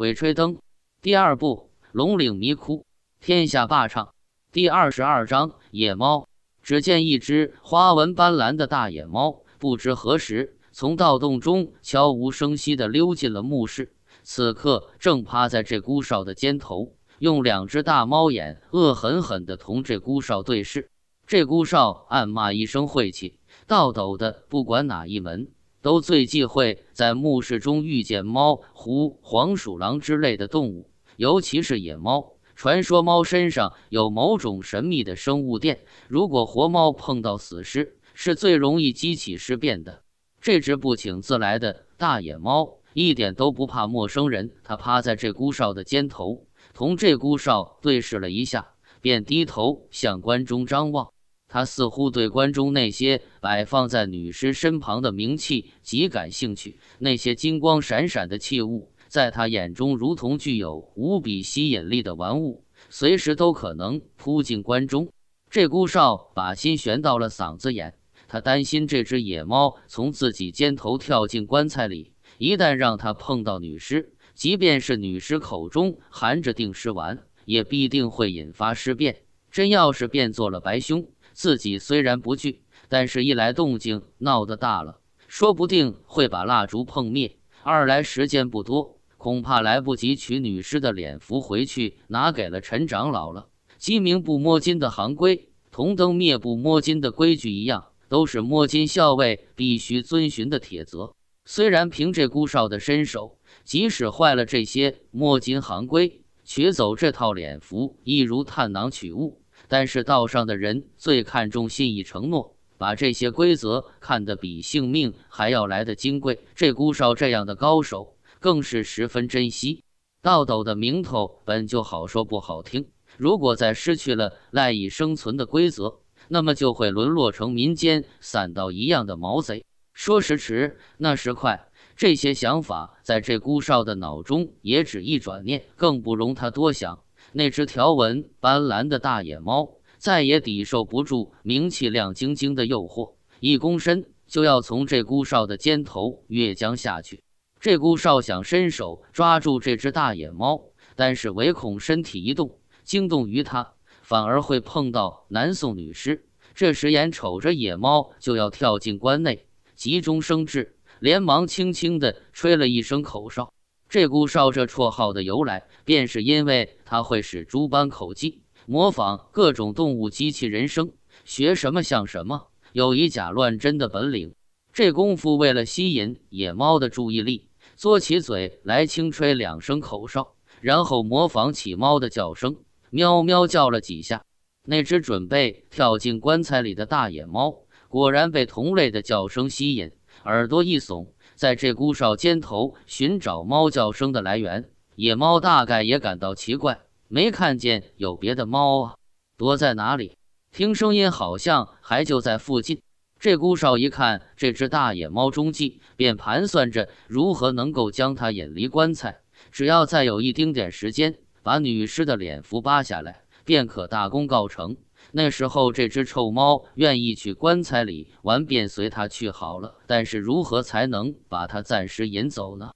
《鬼吹灯》第二部《龙岭迷窟》，天下霸唱第二十二章《野猫》。只见一只花纹斑斓的大野猫，不知何时从盗洞中悄无声息地溜进了墓室，此刻正趴在这孤少的肩头，用两只大猫眼恶狠狠地同这孤少对视。这孤少暗骂一声晦气，倒抖的不管哪一门。都最忌讳在墓室中遇见猫、狐、黄鼠狼之类的动物，尤其是野猫。传说猫身上有某种神秘的生物电，如果活猫碰到死尸，是最容易激起尸变的。这只不请自来的大野猫一点都不怕陌生人，它趴在这孤少的肩头，同这孤少对视了一下，便低头向关中张望。他似乎对关中那些摆放在女尸身旁的冥器极感兴趣，那些金光闪闪的器物在他眼中如同具有无比吸引力的玩物，随时都可能扑进棺中。这孤少把心悬到了嗓子眼，他担心这只野猫从自己肩头跳进棺材里，一旦让他碰到女尸，即便是女尸口中含着定尸丸，也必定会引发尸变。真要是变做了白兄。自己虽然不惧，但是一来动静闹得大了，说不定会把蜡烛碰灭；二来时间不多，恐怕来不及取女尸的脸符回去，拿给了陈长老了。鸡鸣不摸金的行规，铜灯灭不摸金的规矩一样，都是摸金校尉必须遵循的铁则。虽然凭这孤少的身手，即使坏了这些摸金行规，取走这套脸符，亦如探囊取物。但是道上的人最看重信义承诺，把这些规则看得比性命还要来得金贵。鹧鸪哨这样的高手更是十分珍惜。道斗的名头本就好说不好听，如果再失去了赖以生存的规则，那么就会沦落成民间散道一样的毛贼。说时迟，那时快，这些想法在这孤哨的脑中也只一转念，更不容他多想。那只条纹斑斓的大野猫再也抵受不住名气亮晶晶的诱惑，一躬身就要从这孤哨的肩头越江下去。这孤哨想伸手抓住这只大野猫，但是唯恐身体一动惊动于他，反而会碰到南宋女尸。这时眼瞅着野猫就要跳进关内，急中生智，连忙轻轻地吹了一声口哨。这咕哨这绰号的由来，便是因为它会使猪般口技，模仿各种动物、机器人声，学什么像什么，有以假乱真的本领。这功夫为了吸引野猫的注意力，嘬起嘴来轻吹两声口哨，然后模仿起猫的叫声，喵喵叫了几下。那只准备跳进棺材里的大野猫，果然被同类的叫声吸引，耳朵一耸。在鹧鸪哨尖头寻找猫叫声的来源，野猫大概也感到奇怪，没看见有别的猫啊，躲在哪里？听声音好像还就在附近。鹧鸪哨一看这只大野猫踪迹，便盘算着如何能够将它引离棺材。只要再有一丁点时间，把女尸的脸符扒下来，便可大功告成。那时候，这只臭猫愿意去棺材里玩，便随它去好了。但是，如何才能把它暂时引走呢？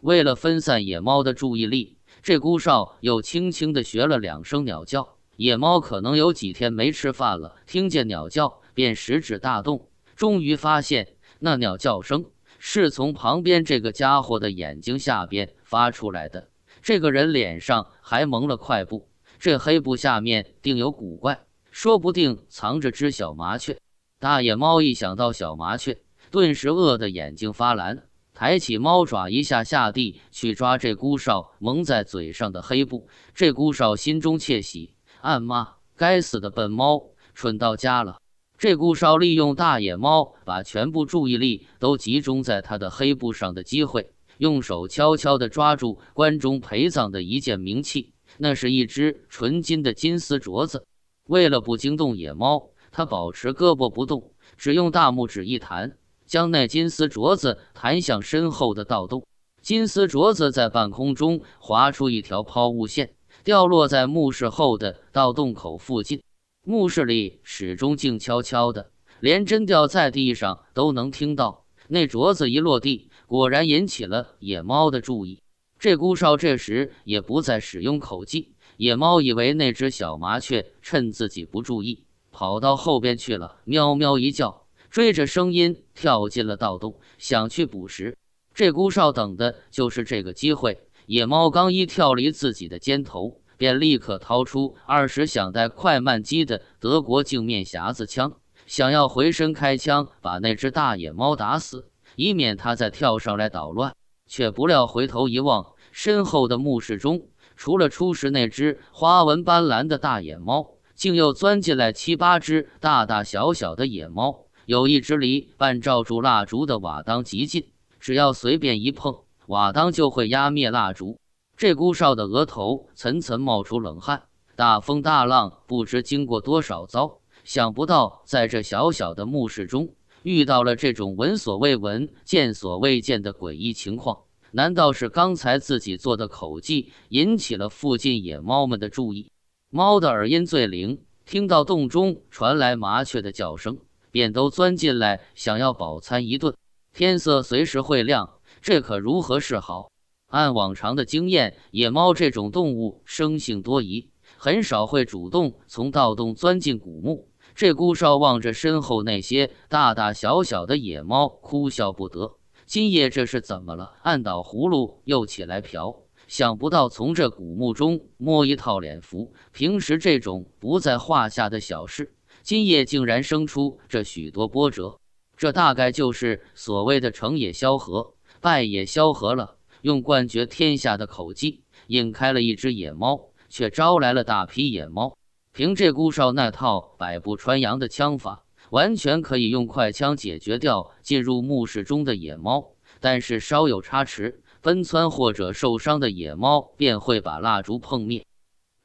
为了分散野猫的注意力，这孤少又轻轻地学了两声鸟叫。野猫可能有几天没吃饭了，听见鸟叫便食指大动。终于发现，那鸟叫声是从旁边这个家伙的眼睛下边发出来的。这个人脸上还蒙了块布，这黑布下面定有古怪。说不定藏着只小麻雀。大野猫一想到小麻雀，顿时饿得眼睛发蓝，抬起猫爪一下下地去抓这孤少蒙在嘴上的黑布。这孤少心中窃喜，暗骂：“该死的笨猫，蠢到家了！”这孤少利用大野猫把全部注意力都集中在他的黑布上的机会，用手悄悄地抓住棺中陪葬的一件名器，那是一只纯金的金丝镯子。为了不惊动野猫，他保持胳膊不动，只用大拇指一弹，将那金丝镯子弹向身后的盗洞。金丝镯子在半空中划出一条抛物线，掉落在墓室后的盗洞口附近。墓室里始终静悄悄的，连针掉在地上都能听到。那镯子一落地，果然引起了野猫的注意。这孤少这时也不再使用口技。野猫以为那只小麻雀趁自己不注意跑到后边去了，喵喵一叫，追着声音跳进了盗洞，想去捕食。鹧鸪哨等的就是这个机会。野猫刚一跳离自己的肩头，便立刻掏出二十响带快慢机的德国镜面匣子枪，想要回身开枪把那只大野猫打死，以免它再跳上来捣乱。却不料回头一望，身后的墓室中。除了初时那只花纹斑斓的大野猫，竟又钻进来七八只大大小小的野猫。有一只离半罩住蜡烛的瓦当极近，只要随便一碰，瓦当就会压灭蜡烛。这孤少的额头层层冒出冷汗，大风大浪不知经过多少遭，想不到在这小小的墓室中遇到了这种闻所未闻、见所未见的诡异情况。难道是刚才自己做的口技引起了附近野猫们的注意？猫的耳音最灵，听到洞中传来麻雀的叫声，便都钻进来想要饱餐一顿。天色随时会亮，这可如何是好？按往常的经验，野猫这种动物生性多疑，很少会主动从盗洞钻进古墓。这孤少望着身后那些大大小小的野猫，哭笑不得。今夜这是怎么了？按倒葫芦又起来瓢，想不到从这古墓中摸一套脸符，平时这种不在话下的小事，今夜竟然生出这许多波折。这大概就是所谓的成也萧何，败也萧何了。用冠绝天下的口技引开了一只野猫，却招来了大批野猫。凭这孤少那套百步穿杨的枪法。完全可以用快枪解决掉进入墓室中的野猫，但是稍有差池，奔窜或者受伤的野猫便会把蜡烛碰灭。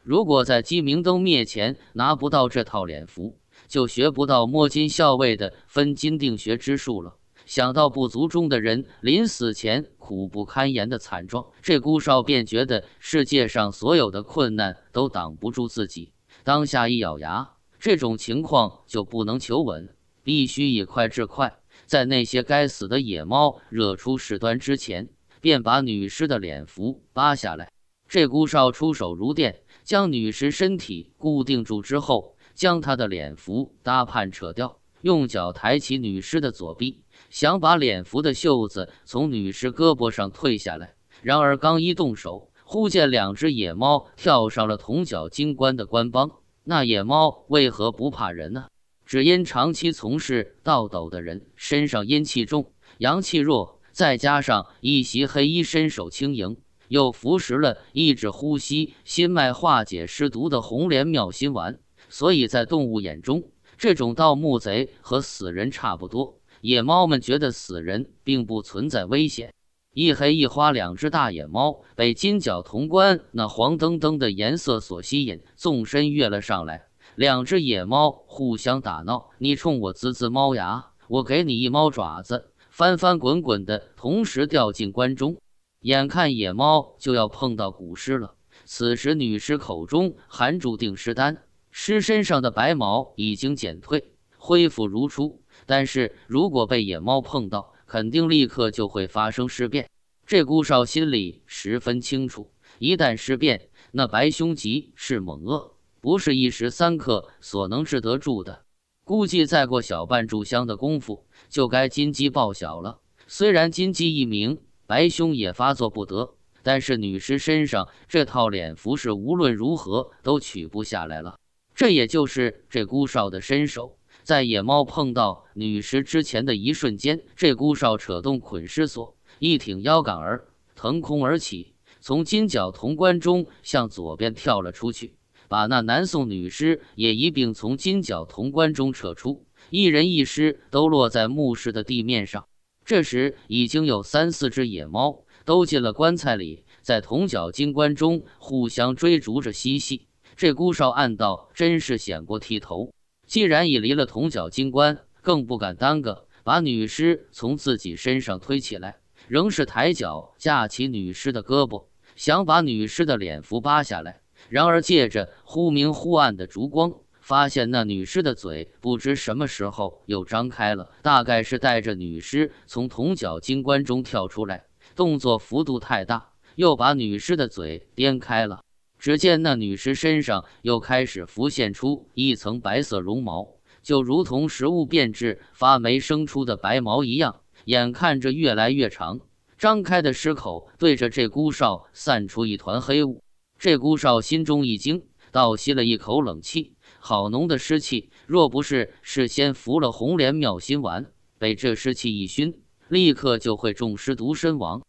如果在鸡鸣灯灭前拿不到这套脸符，就学不到摸金校尉的分金定穴之术了。想到部族中的人临死前苦不堪言的惨状，这孤少便觉得世界上所有的困难都挡不住自己。当下一咬牙。这种情况就不能求稳，必须以快制快，在那些该死的野猫惹出事端之前，便把女尸的脸幅扒下来。这孤少出手如电，将女尸身体固定住之后，将她的脸幅搭盼扯掉，用脚抬起女尸的左臂，想把脸幅的袖子从女尸胳膊上退下来。然而刚一动手，忽见两只野猫跳上了铜角金冠的官帮。那野猫为何不怕人呢？只因长期从事盗斗的人身上阴气重、阳气弱，再加上一袭黑衣、身手轻盈，又服食了抑制呼吸心脉、化解尸毒的红莲妙心丸，所以在动物眼中，这种盗墓贼和死人差不多。野猫们觉得死人并不存在危险。一黑一花两只大野猫被金角铜冠那黄澄澄的颜色所吸引，纵身跃了上来。两只野猫互相打闹，你冲我呲呲猫牙，我给你一猫爪子，翻翻滚滚的同时掉进棺中。眼看野猫就要碰到古尸了，此时女尸口中含住定尸丹，尸身上的白毛已经减退，恢复如初。但是如果被野猫碰到，肯定立刻就会发生尸变，这孤少心里十分清楚。一旦尸变，那白凶极是猛恶，不是一时三刻所能治得住的。估计再过小半炷香的功夫，就该金鸡报晓了。虽然金鸡一鸣，白兄也发作不得，但是女尸身上这套脸服是无论如何都取不下来了。这也就是这孤少的身手。在野猫碰到女尸之前的一瞬间，这孤少扯动捆尸索，一挺腰杆儿腾空而起，从金角铜棺中向左边跳了出去，把那南宋女尸也一并从金角铜棺中扯出，一人一尸都落在墓室的地面上。这时已经有三四只野猫都进了棺材里，在铜角金棺中互相追逐着嬉戏。这孤少暗道：真是险过剃头。既然已离了铜角金棺，更不敢耽搁，把女尸从自己身上推起来，仍是抬脚架起女尸的胳膊，想把女尸的脸幅扒下来。然而借着忽明忽暗的烛光，发现那女尸的嘴不知什么时候又张开了，大概是带着女尸从铜角金棺中跳出来，动作幅度太大，又把女尸的嘴颠开了。只见那女尸身上又开始浮现出一层白色绒毛，就如同食物变质发霉生出的白毛一样，眼看着越来越长。张开的尸口对着这孤少散出一团黑雾，这孤少心中一惊，倒吸了一口冷气。好浓的湿气，若不是事先服了红莲妙心丸，被这湿气一熏，立刻就会中尸毒身亡。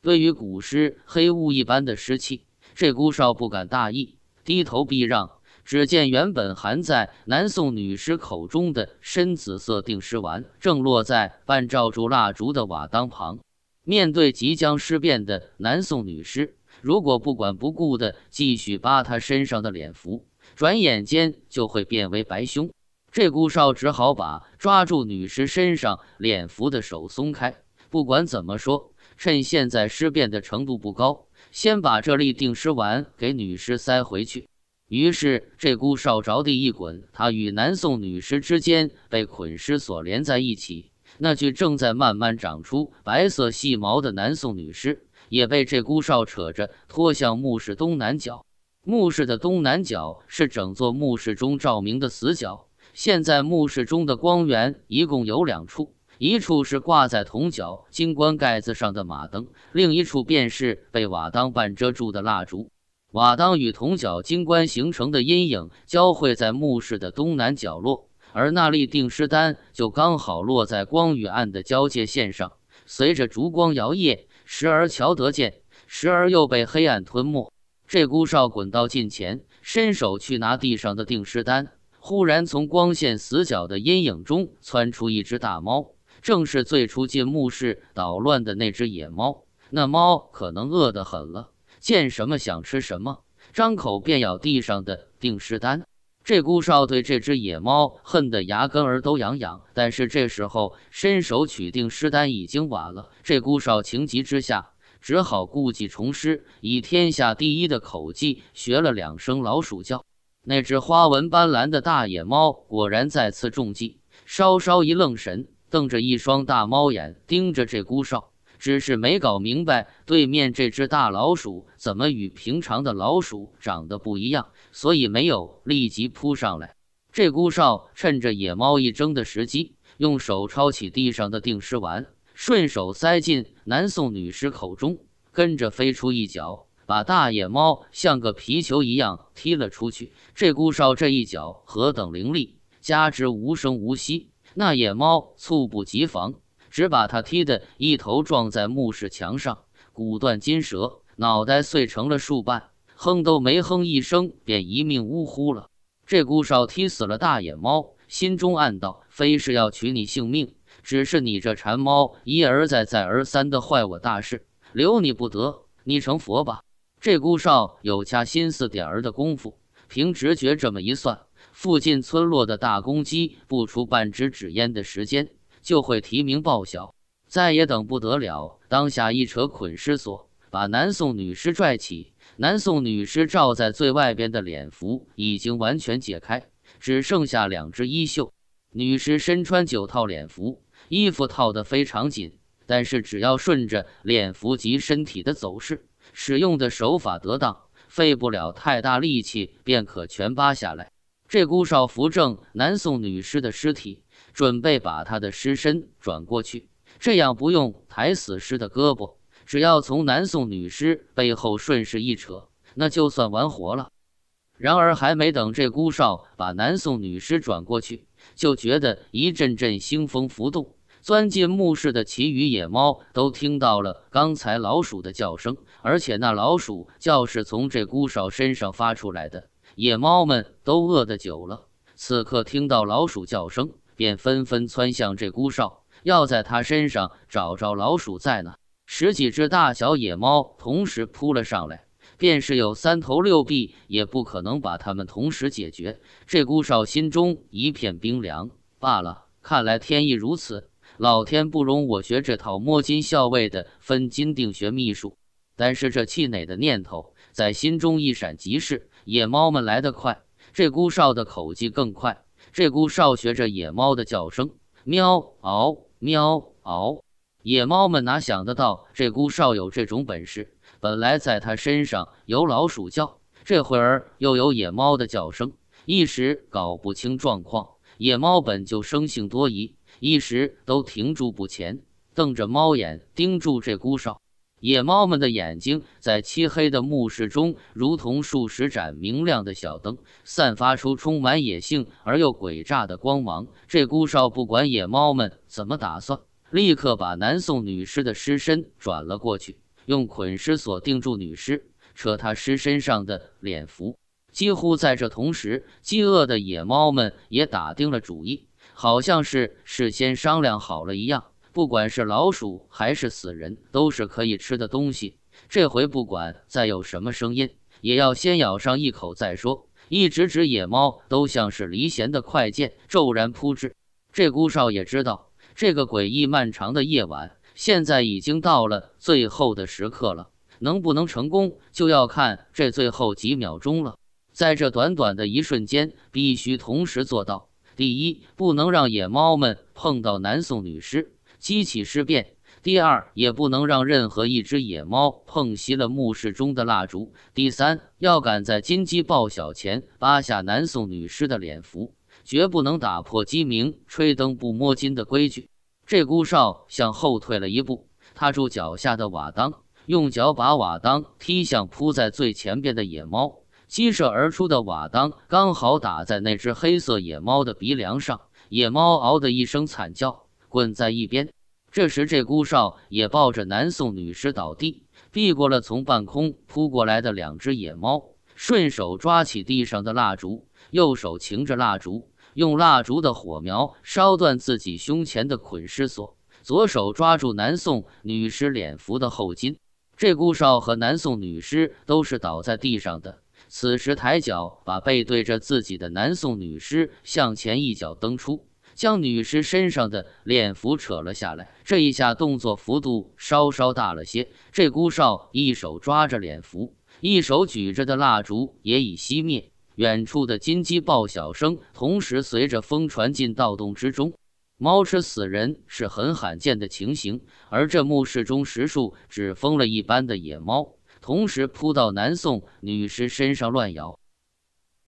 对于古尸，黑雾一般的湿气。这孤少不敢大意，低头避让。只见原本含在南宋女尸口中的深紫色定尸丸，正落在半罩住蜡烛的瓦当旁。面对即将尸变的南宋女尸，如果不管不顾地继续扒她身上的脸符，转眼间就会变为白胸。这孤少只好把抓住女尸身上脸符的手松开。不管怎么说，趁现在尸变的程度不高。先把这粒定尸丸给女尸塞回去。于是，这孤少着地一滚，他与南宋女尸之间被捆尸所连在一起。那具正在慢慢长出白色细毛的南宋女尸，也被这孤少扯着拖向墓室东南角。墓室的东南角是整座墓室中照明的死角。现在，墓室中的光源一共有两处。一处是挂在铜角金冠盖子上的马灯，另一处便是被瓦当半遮住的蜡烛。瓦当与铜角金冠形成的阴影交汇在墓室的东南角落，而那粒定尸丹就刚好落在光与暗的交界线上。随着烛光摇曳，时而瞧得见，时而又被黑暗吞没。这孤少滚到近前，伸手去拿地上的定尸丹，忽然从光线死角的阴影中窜出一只大猫。正是最初进墓室捣乱的那只野猫。那猫可能饿得很了，见什么想吃什么，张口便咬地上的定尸丹。这孤少对这只野猫恨得牙根儿都痒痒，但是这时候伸手取定尸丹已经晚了。这孤少情急之下，只好故技重施，以天下第一的口技学了两声老鼠叫。那只花纹斑斓的大野猫果然再次中计，稍稍一愣神。瞪着一双大猫眼盯着这孤哨，只是没搞明白对面这只大老鼠怎么与平常的老鼠长得不一样，所以没有立即扑上来。这孤哨趁着野猫一争的时机，用手抄起地上的定尸丸，顺手塞进南宋女尸口中，跟着飞出一脚，把大野猫像个皮球一样踢了出去。这孤哨这一脚何等凌厉，加之无声无息。那野猫猝不及防，只把他踢得一头撞在墓室墙上，骨断筋折，脑袋碎成了数瓣，哼都没哼一声，便一命呜呼了。这孤少踢死了大野猫，心中暗道：非是要取你性命，只是你这馋猫一而再、再而三的坏我大事，留你不得。你成佛吧！这孤少有掐心思点儿的功夫，凭直觉这么一算。附近村落的大公鸡，不出半支纸烟的时间，就会啼鸣报晓。再也等不得了，当下一扯捆尸索，把南宋女尸拽起。南宋女尸罩在最外边的脸服已经完全解开，只剩下两只衣袖。女尸身穿九套脸服，衣服套得非常紧，但是只要顺着脸服及身体的走势，使用的手法得当，费不了太大力气，便可全扒下来。这孤少扶正南宋女尸的尸体，准备把她的尸身转过去，这样不用抬死尸的胳膊，只要从南宋女尸背后顺势一扯，那就算完活了。然而，还没等这孤少把南宋女尸转过去，就觉得一阵阵腥风浮动，钻进墓室的其余野猫都听到了刚才老鼠的叫声，而且那老鼠叫是从这孤少身上发出来的。野猫们都饿得久了，此刻听到老鼠叫声，便纷纷窜向这孤哨，要在他身上找着老鼠在哪。十几只大小野猫同时扑了上来，便是有三头六臂，也不可能把它们同时解决。这孤哨心中一片冰凉。罢了，看来天意如此，老天不容我学这套摸金校尉的分金定穴秘术。但是这气馁的念头在心中一闪即逝。野猫们来得快，鹧鸪哨的口技更快。鹧鸪哨学着野猫的叫声，喵嗷、喵嗷。野猫们哪想得到，鹧鸪哨有这种本事？本来在它身上有老鼠叫，这会儿又有野猫的叫声，一时搞不清状况。野猫本就生性多疑，一时都停住不前，瞪着猫眼盯住鹧鸪哨。野猫们的眼睛在漆黑的墓室中，如同数十盏明亮的小灯，散发出充满野性而又诡诈的光芒。这孤少不管野猫们怎么打算，立刻把南宋女尸的尸身转了过去，用捆尸锁定住女尸，扯她尸身上的脸符。几乎在这同时，饥饿的野猫们也打定了主意，好像是事先商量好了一样。不管是老鼠还是死人，都是可以吃的东西。这回不管再有什么声音，也要先咬上一口再说。一只只野猫都像是离弦的快箭，骤然扑至。这孤少也知道，这个诡异漫长的夜晚现在已经到了最后的时刻了。能不能成功，就要看这最后几秒钟了。在这短短的一瞬间，必须同时做到：第一，不能让野猫们碰到南宋女尸。激起尸变。第二，也不能让任何一只野猫碰熄了墓室中的蜡烛。第三，要赶在金鸡报晓前扒下南宋女尸的脸符，绝不能打破鸡鸣吹灯不摸金的规矩。鹧鸪哨向后退了一步，踏住脚下的瓦当，用脚把瓦当踢向扑在最前边的野猫。激射而出的瓦当刚好打在那只黑色野猫的鼻梁上，野猫嗷的一声惨叫。滚在一边。这时，这孤少也抱着南宋女尸倒地，避过了从半空扑过来的两只野猫，顺手抓起地上的蜡烛，右手擎着蜡烛，用蜡烛的火苗烧断自己胸前的捆尸索，左手抓住南宋女尸脸服的后襟。这孤少和南宋女尸都是倒在地上的。此时，抬脚把背对着自己的南宋女尸向前一脚蹬出。将女尸身上的脸符扯了下来，这一下动作幅度稍稍大了些。这孤哨一手抓着脸符，一手举着的蜡烛也已熄灭。远处的金鸡报晓声同时随着风传进盗洞之中。猫吃死人是很罕见的情形，而这墓室中十数只疯了一般的野猫，同时扑到南宋女尸身上乱咬。